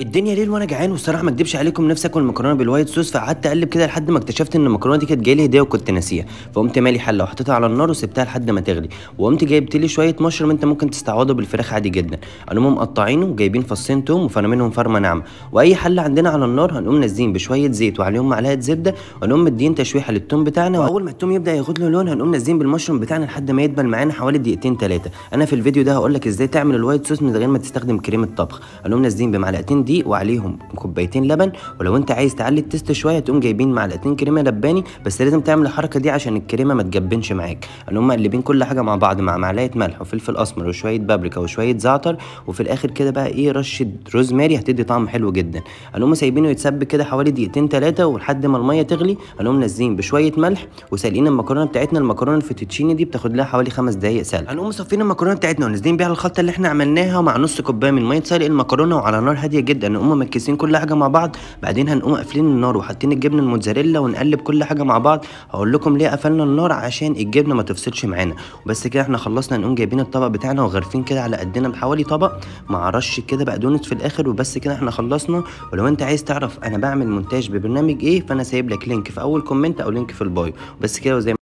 الدنيا ليل وانا جعان والصراحه ما اكدبش عليكم نفسي اكل مكرونه بالوايت صوص فقعدت اقلب كده لحد ما اكتشفت ان المكرونه دي كانت جايه لي هديه وكنت ناسيها فقمت مالي حله وحطيتها على النار وسبتها لحد ما تغلي وقمت جايبت لي شويه مشروم انت ممكن تستعوضه بالفراخ عادي جدا هنقوم مقطعينه وجايبين فصين توم وفانا منهم فرمه ناعمه واي حله عندنا على النار هنقوم نازلين بشويه زيت وعليهم معلقه زبده ونقوم مدين تشويحه للتوم بتاعنا واول ما التوم يبدا ياخد له لون هنقوم نازلين بالمشروم بتاعنا لحد ما يدبل معانا حوالي دقيقتين ثلاثه انا في الفيديو ده هقول لك ازاي تعمل الوايت صوص من غير ما تستخدم كريمه طبخ هنقوم نازلين بمعلقتين معلقتين دقيق وعليهم كوبايتين لبن ولو انت عايز تعلي التست شويه تقوم جايبين معلقتين كريمه لباني بس لازم تعمل الحركه دي عشان الكريمه ما تجبنش معاك هنقوم يعني هم مقلبين كل حاجه مع بعض مع معلقه ملح وفلفل اسمر وشويه بابريكا وشويه زعتر وفي الاخر كده بقى ايه رشه روزماري هتدي طعم حلو جدا يعني هنقوم سايبينه يتسب كده حوالي دقيقتين ثلاثه ولحد ما الميه تغلي يعني هنقوم نازلين بشويه ملح وسالقين المكرونه بتاعتنا المكرونه الفيتوتشيني دي بتاخد لها حوالي خمس دقائق سلق هنقوم مصفين المكرونه بتاعتنا ونازلين بيها الخلطه اللي احنا عملناها مع نص كوبايه من ميه سلق المكرونه وعلى نار هاديه جدا نقوم مكسين كل حاجه مع بعض بعدين هنقوم قافلين النار وحاطين الجبنه الموتزاريلا ونقلب كل حاجه مع بعض هقول لكم ليه قفلنا النار عشان الجبنه ما تفصلش معانا وبس كده احنا خلصنا نقوم جايبين الطبق بتاعنا وغارفين كده على قدنا بحوالي طبق مع رش كده بقدونس في الاخر وبس كده احنا خلصنا ولو انت عايز تعرف انا بعمل مونتاج ببرنامج ايه فانا سايب لك لينك في اول كومنت او لينك في البايو بس كده وزي